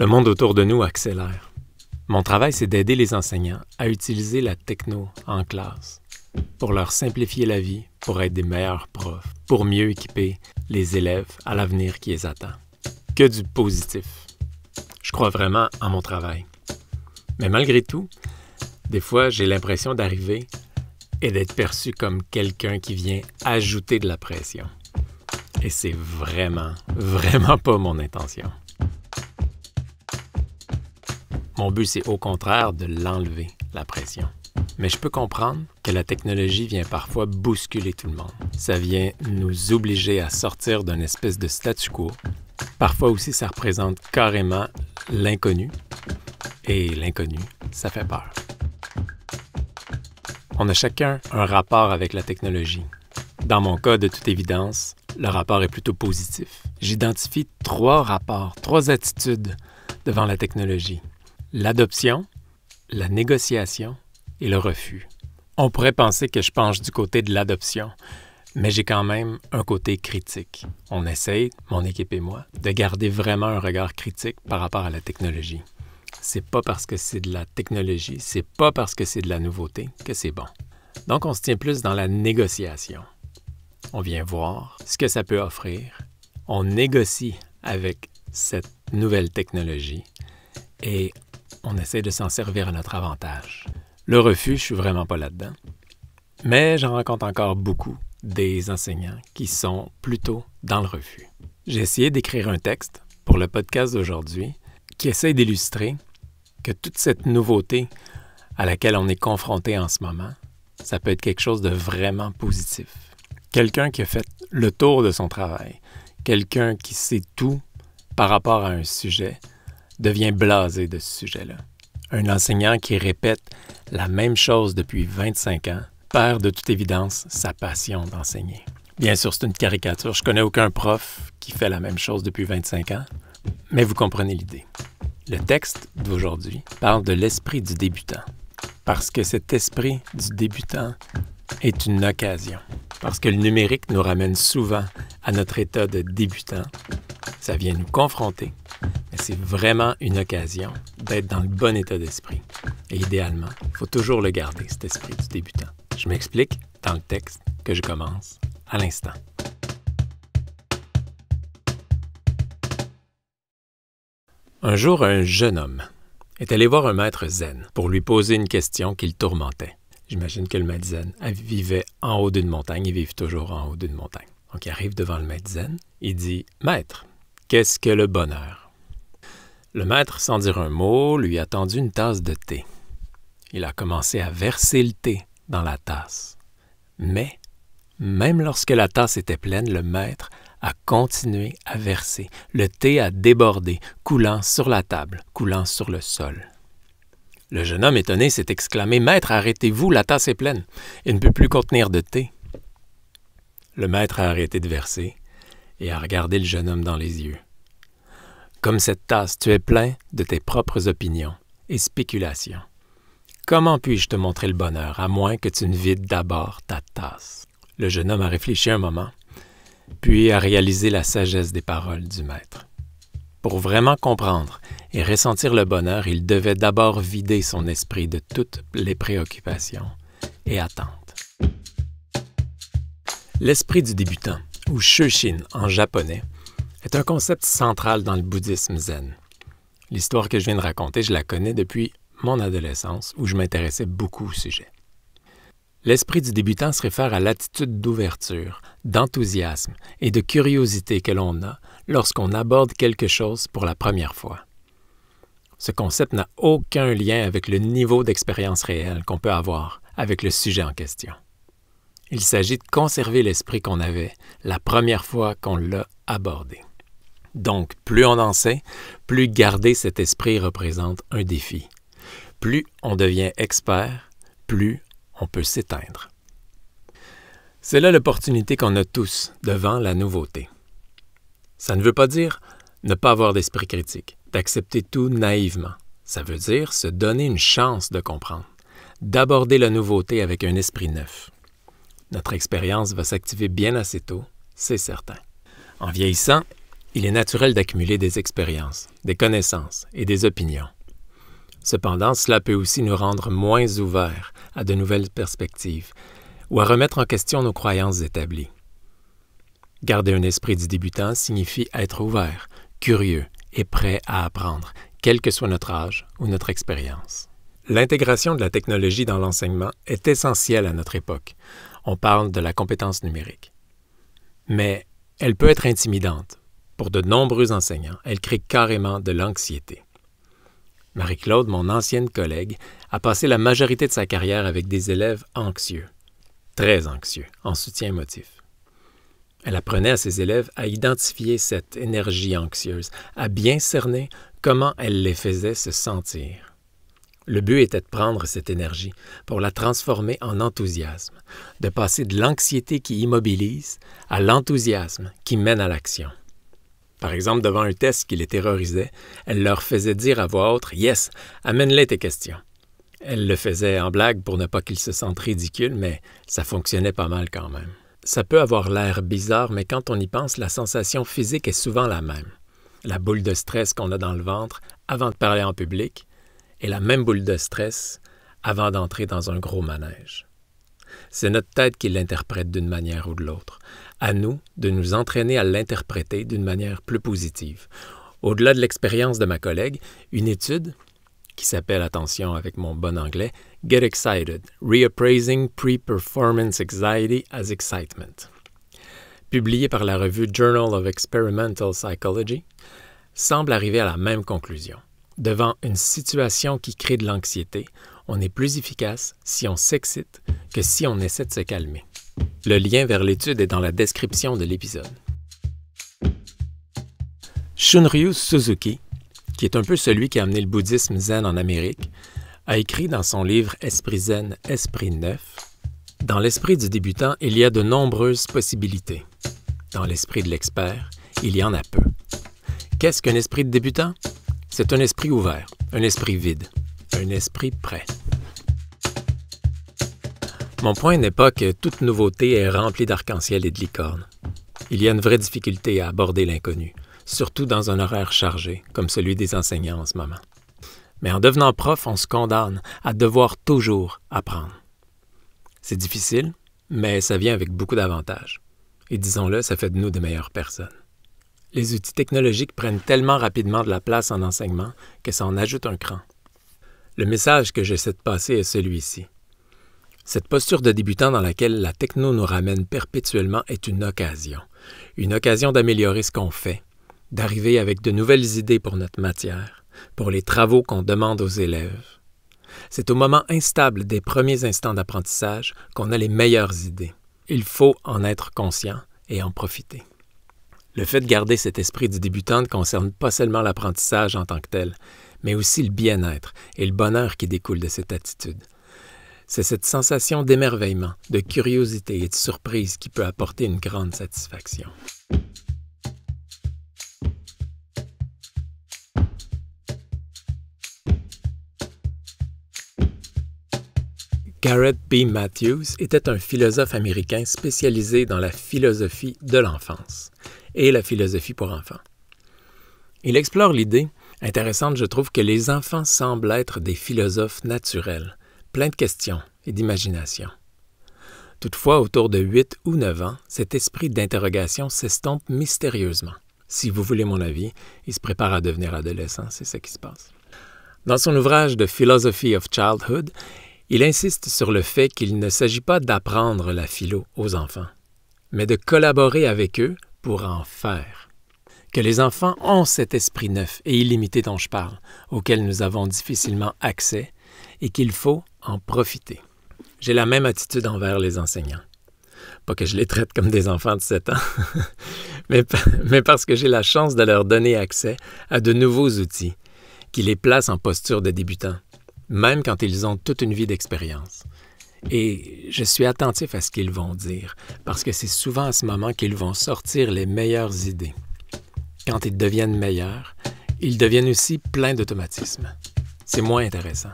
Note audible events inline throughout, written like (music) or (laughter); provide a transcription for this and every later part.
Le monde autour de nous accélère. Mon travail, c'est d'aider les enseignants à utiliser la techno en classe pour leur simplifier la vie, pour être des meilleurs profs, pour mieux équiper les élèves à l'avenir qui les attend. Que du positif. Je crois vraiment en mon travail. Mais malgré tout, des fois, j'ai l'impression d'arriver et d'être perçu comme quelqu'un qui vient ajouter de la pression. Et c'est vraiment, vraiment pas mon intention. Mon but, c'est au contraire de l'enlever, la pression. Mais je peux comprendre que la technologie vient parfois bousculer tout le monde. Ça vient nous obliger à sortir d'une espèce de statu quo. Parfois aussi, ça représente carrément l'inconnu. Et l'inconnu, ça fait peur. On a chacun un rapport avec la technologie. Dans mon cas, de toute évidence, le rapport est plutôt positif. J'identifie trois rapports, trois attitudes devant la technologie l'adoption, la négociation et le refus. On pourrait penser que je penche du côté de l'adoption, mais j'ai quand même un côté critique. On essaye, mon équipe et moi, de garder vraiment un regard critique par rapport à la technologie. C'est pas parce que c'est de la technologie, c'est pas parce que c'est de la nouveauté que c'est bon. Donc on se tient plus dans la négociation. On vient voir ce que ça peut offrir. On négocie avec cette nouvelle technologie et on essaie de s'en servir à notre avantage. Le refus, je suis vraiment pas là-dedans. Mais j'en rencontre encore beaucoup des enseignants qui sont plutôt dans le refus. J'ai essayé d'écrire un texte pour le podcast d'aujourd'hui qui essaie d'illustrer que toute cette nouveauté à laquelle on est confronté en ce moment, ça peut être quelque chose de vraiment positif. Quelqu'un qui a fait le tour de son travail, quelqu'un qui sait tout par rapport à un sujet, devient blasé de ce sujet-là. Un enseignant qui répète la même chose depuis 25 ans perd de toute évidence sa passion d'enseigner. Bien sûr, c'est une caricature. Je connais aucun prof qui fait la même chose depuis 25 ans, mais vous comprenez l'idée. Le texte d'aujourd'hui parle de l'esprit du débutant, parce que cet esprit du débutant est une occasion, parce que le numérique nous ramène souvent à notre état de débutant. Ça vient nous confronter c'est vraiment une occasion d'être dans le bon état d'esprit. Et idéalement, il faut toujours le garder, cet esprit du débutant. Je m'explique dans le texte que je commence à l'instant. Un jour, un jeune homme est allé voir un maître zen pour lui poser une question qui le tourmentait. J'imagine que le maître zen vivait en haut d'une montagne et vit toujours en haut d'une montagne. Donc il arrive devant le maître zen, il dit Maître, qu'est-ce que le bonheur le maître, sans dire un mot, lui a tendu une tasse de thé. Il a commencé à verser le thé dans la tasse. Mais, même lorsque la tasse était pleine, le maître a continué à verser. Le thé a débordé, coulant sur la table, coulant sur le sol. Le jeune homme étonné s'est exclamé Maître, arrêtez-vous, la tasse est pleine. Il ne peut plus contenir de thé. Le maître a arrêté de verser et a regardé le jeune homme dans les yeux. Comme cette tasse, tu es plein de tes propres opinions et spéculations. Comment puis-je te montrer le bonheur, à moins que tu ne vides d'abord ta tasse? Le jeune homme a réfléchi un moment, puis a réalisé la sagesse des paroles du maître. Pour vraiment comprendre et ressentir le bonheur, il devait d'abord vider son esprit de toutes les préoccupations et attentes. L'esprit du débutant, ou shushin en japonais, est un concept central dans le bouddhisme zen. L'histoire que je viens de raconter, je la connais depuis mon adolescence, où je m'intéressais beaucoup au sujet. L'esprit du débutant se réfère à l'attitude d'ouverture, d'enthousiasme et de curiosité que l'on a lorsqu'on aborde quelque chose pour la première fois. Ce concept n'a aucun lien avec le niveau d'expérience réelle qu'on peut avoir avec le sujet en question. Il s'agit de conserver l'esprit qu'on avait la première fois qu'on l'a abordé. Donc, plus on en sait, plus garder cet esprit représente un défi. Plus on devient expert, plus on peut s'éteindre. C'est là l'opportunité qu'on a tous devant la nouveauté. Ça ne veut pas dire ne pas avoir d'esprit critique, d'accepter tout naïvement. Ça veut dire se donner une chance de comprendre, d'aborder la nouveauté avec un esprit neuf. Notre expérience va s'activer bien assez tôt, c'est certain. En vieillissant, il est naturel d'accumuler des expériences, des connaissances et des opinions. Cependant, cela peut aussi nous rendre moins ouverts à de nouvelles perspectives ou à remettre en question nos croyances établies. Garder un esprit du débutant signifie être ouvert, curieux et prêt à apprendre, quel que soit notre âge ou notre expérience. L'intégration de la technologie dans l'enseignement est essentielle à notre époque. On parle de la compétence numérique. Mais elle peut être intimidante pour de nombreux enseignants, elle crée carrément de l'anxiété. Marie-Claude, mon ancienne collègue, a passé la majorité de sa carrière avec des élèves anxieux, très anxieux, en soutien émotif. Elle apprenait à ses élèves à identifier cette énergie anxieuse, à bien cerner comment elle les faisait se sentir. Le but était de prendre cette énergie pour la transformer en enthousiasme, de passer de l'anxiété qui immobilise à l'enthousiasme qui mène à l'action. Par exemple, devant un test qui les terrorisait, elle leur faisait dire à voix haute Yes, amène-les tes questions. Elle le faisait en blague pour ne pas qu'ils se sentent ridicules, mais ça fonctionnait pas mal quand même. Ça peut avoir l'air bizarre, mais quand on y pense, la sensation physique est souvent la même. La boule de stress qu'on a dans le ventre avant de parler en public et la même boule de stress avant d'entrer dans un gros manège. C'est notre tête qui l'interprète d'une manière ou de l'autre. À nous de nous entraîner à l'interpréter d'une manière plus positive. Au-delà de l'expérience de ma collègue, une étude qui s'appelle, attention avec mon bon anglais, Get Excited, Reappraising Pre-Performance Anxiety as Excitement, publiée par la revue Journal of Experimental Psychology, semble arriver à la même conclusion. Devant une situation qui crée de l'anxiété, on est plus efficace si on s'excite que si on essaie de se calmer. Le lien vers l'étude est dans la description de l'épisode. Shunryu Suzuki, qui est un peu celui qui a amené le bouddhisme zen en Amérique, a écrit dans son livre Esprit zen, Esprit neuf Dans l'esprit du débutant, il y a de nombreuses possibilités. Dans l'esprit de l'expert, il y en a peu. Qu'est-ce qu'un esprit de débutant c'est un esprit ouvert, un esprit vide, un esprit prêt. Mon point n'est pas que toute nouveauté est remplie d'arc-en-ciel et de licornes. Il y a une vraie difficulté à aborder l'inconnu, surtout dans un horaire chargé, comme celui des enseignants en ce moment. Mais en devenant prof, on se condamne à devoir toujours apprendre. C'est difficile, mais ça vient avec beaucoup d'avantages. Et disons-le, ça fait de nous de meilleures personnes. Les outils technologiques prennent tellement rapidement de la place en enseignement que ça en ajoute un cran. Le message que j'essaie de passer est celui-ci. Cette posture de débutant dans laquelle la techno nous ramène perpétuellement est une occasion. Une occasion d'améliorer ce qu'on fait, d'arriver avec de nouvelles idées pour notre matière, pour les travaux qu'on demande aux élèves. C'est au moment instable des premiers instants d'apprentissage qu'on a les meilleures idées. Il faut en être conscient et en profiter. Le fait de garder cet esprit du débutant ne concerne pas seulement l'apprentissage en tant que tel, mais aussi le bien-être et le bonheur qui découlent de cette attitude. C'est cette sensation d'émerveillement, de curiosité et de surprise qui peut apporter une grande satisfaction. Garrett B. Matthews était un philosophe américain spécialisé dans la philosophie de l'enfance et la philosophie pour enfants. Il explore l'idée, intéressante je trouve, que les enfants semblent être des philosophes naturels, pleins de questions et d'imagination. Toutefois, autour de 8 ou 9 ans, cet esprit d'interrogation s'estompe mystérieusement. Si vous voulez mon avis, il se prépare à devenir adolescent, c'est ce qui se passe. Dans son ouvrage de « Philosophy of Childhood, il insiste sur le fait qu'il ne s'agit pas d'apprendre la philo aux enfants, mais de collaborer avec eux pour en faire. Que les enfants ont cet esprit neuf et illimité dont je parle, auquel nous avons difficilement accès, et qu'il faut en profiter. J'ai la même attitude envers les enseignants. Pas que je les traite comme des enfants de 7 ans, (laughs) mais, parce que j'ai la chance de leur donner accès à de nouveaux outils qui les placent en posture de débutants, même quand ils ont toute une vie d'expérience. Et je suis attentif à ce qu'ils vont dire, parce que c'est souvent à ce moment qu'ils vont sortir les meilleures idées. Quand ils deviennent meilleurs, ils deviennent aussi pleins d'automatisme. C'est moins intéressant.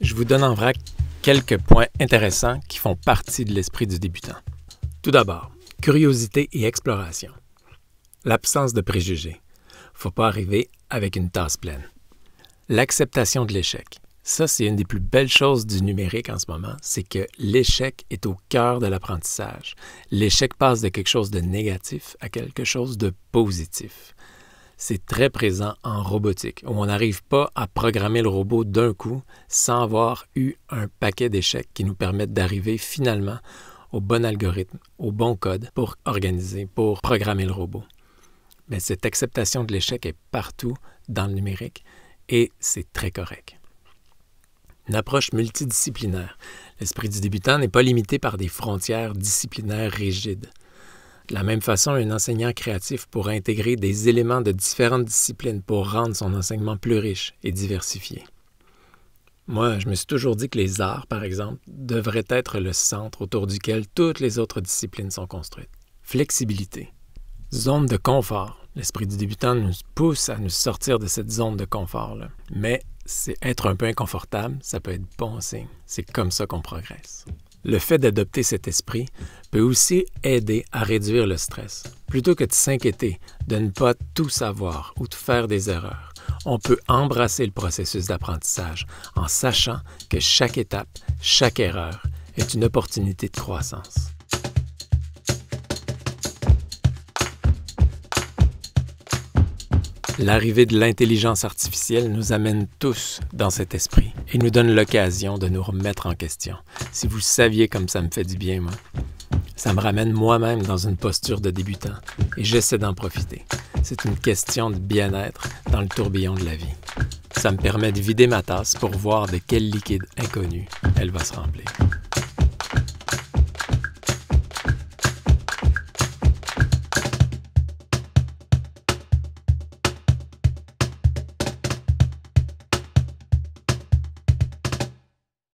Je vous donne en vrac quelques points intéressants qui font partie de l'esprit du débutant. Tout d'abord, curiosité et exploration. L'absence de préjugés. Faut pas arriver avec une tasse pleine. L'acceptation de l'échec. Ça, c'est une des plus belles choses du numérique en ce moment, c'est que l'échec est au cœur de l'apprentissage. L'échec passe de quelque chose de négatif à quelque chose de positif. C'est très présent en robotique, où on n'arrive pas à programmer le robot d'un coup sans avoir eu un paquet d'échecs qui nous permettent d'arriver finalement au bon algorithme, au bon code pour organiser, pour programmer le robot. Mais cette acceptation de l'échec est partout dans le numérique et c'est très correct une approche multidisciplinaire. L'esprit du débutant n'est pas limité par des frontières disciplinaires rigides. De la même façon, un enseignant créatif pourrait intégrer des éléments de différentes disciplines pour rendre son enseignement plus riche et diversifié. Moi, je me suis toujours dit que les arts, par exemple, devraient être le centre autour duquel toutes les autres disciplines sont construites. Flexibilité. Zone de confort. L'esprit du débutant nous pousse à nous sortir de cette zone de confort-là. Mais c'est être un peu inconfortable, ça peut être bon signe. C'est comme ça qu'on progresse. Le fait d'adopter cet esprit peut aussi aider à réduire le stress. Plutôt que de s'inquiéter, de ne pas tout savoir ou de faire des erreurs, on peut embrasser le processus d'apprentissage en sachant que chaque étape, chaque erreur est une opportunité de croissance. L'arrivée de l'intelligence artificielle nous amène tous dans cet esprit et nous donne l'occasion de nous remettre en question. Si vous saviez comme ça me fait du bien, moi. Ça me ramène moi-même dans une posture de débutant et j'essaie d'en profiter. C'est une question de bien-être dans le tourbillon de la vie. Ça me permet de vider ma tasse pour voir de quel liquide inconnu elle va se remplir.